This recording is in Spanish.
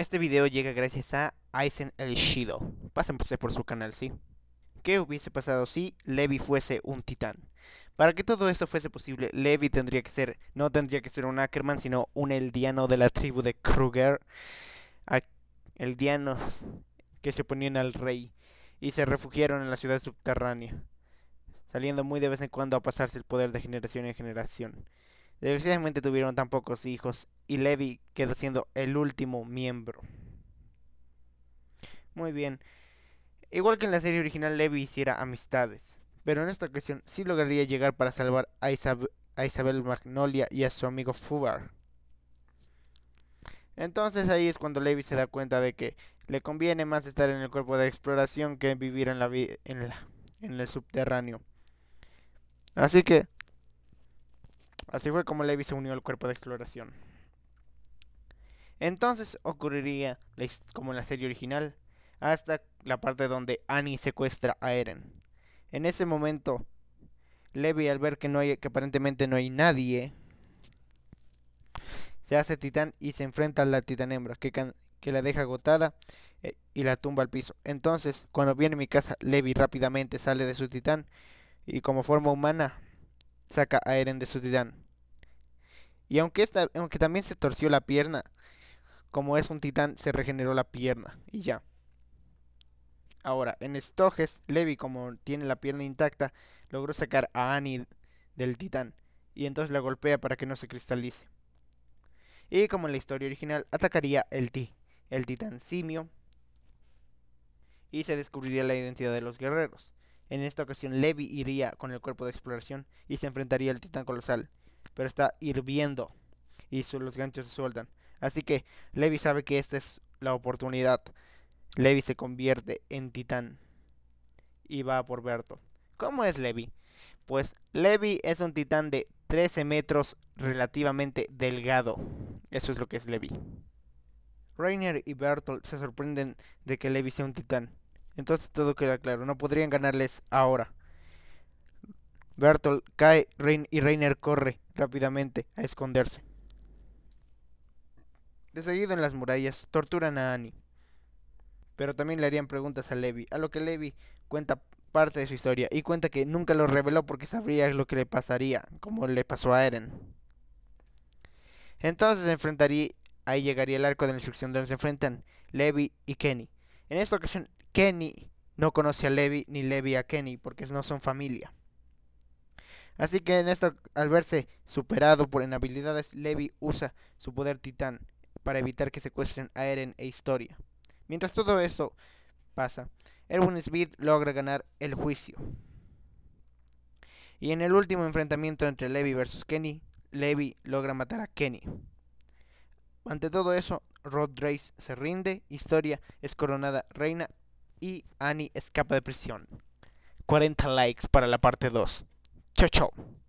Este video llega gracias a Aizen El Shido. Pásense por su canal, sí. ¿Qué hubiese pasado si Levi fuese un titán? Para que todo esto fuese posible, Levi tendría que ser, no tendría que ser un Ackerman, sino un eldiano de la tribu de Kruger. Eldianos que se oponían al rey y se refugiaron en la ciudad subterránea, saliendo muy de vez en cuando a pasarse el poder de generación en generación. Desgraciadamente tuvieron tan pocos hijos y Levi queda siendo el último miembro. Muy bien. Igual que en la serie original, Levi hiciera amistades, pero en esta ocasión sí lograría llegar para salvar a, Isabel Magnolia y a su amigo Fubar. Entonces ahí es cuando Levi se da cuenta de que le conviene más estar en el cuerpo de exploración que vivir en, la, en el subterráneo. Así que, así fue como Levi se unió al cuerpo de exploración. Entonces ocurriría como en la serie original, hasta la parte donde Annie secuestra a Eren. En ese momento, Levi al ver que no hay que aparentemente no hay nadie, se hace titán y se enfrenta a la titán hembra que, la deja agotada eh, y la tumba al piso. Entonces, cuando viene mi casa, Levi rápidamente sale de su titán y como forma humana saca a Eren de su titán. Y aunque, aunque también se torció la pierna, como es un titán, se regeneró la pierna y ya. Ahora, en Stoges, Levi, como tiene la pierna intacta, logró sacar a Annie del titán y entonces la golpea para que no se cristalice. Y como en la historia original, atacaría el Ti, el titán simio, y se descubriría la identidad de los guerreros. En esta ocasión, Levi iría con el cuerpo de exploración y se enfrentaría al titán colosal, pero está hirviendo y los ganchos se sueltan. Así que Levi sabe que esta es la oportunidad. Levi se convierte en titán y va por Berto. ¿Cómo es Levi? Pues Levi es un titán de 13 metros relativamente delgado. Eso es lo que es Levi. Rainer y Bertolt se sorprenden de que Levi sea un titán. Entonces todo queda claro, no podrían ganarles ahora. Bertolt cae y Rainer corre rápidamente a esconderse. De en las murallas, torturan a Annie. Pero también le harían preguntas a Levi, a lo que Levi cuenta parte de su historia y cuenta que nunca lo reveló porque sabría lo que le pasaría, como le pasó a Eren. Entonces se enfrentaría, ahí llegaría el arco de la instrucción donde se enfrentan Levi y Kenny. En esta ocasión, Kenny no conoce a Levi ni Levi a Kenny porque no son familia. Así que en esto, al verse superado por inhabilidades, Levi usa su poder titán para evitar que secuestren a Eren e Historia. Mientras todo eso pasa, Erwin Smith logra ganar el juicio. Y en el último enfrentamiento entre Levi versus Kenny, Levi logra matar a Kenny. Ante todo eso, Rod Drace se rinde, Historia es coronada reina y Annie escapa de prisión. 40 likes para la parte 2. Chao, chao.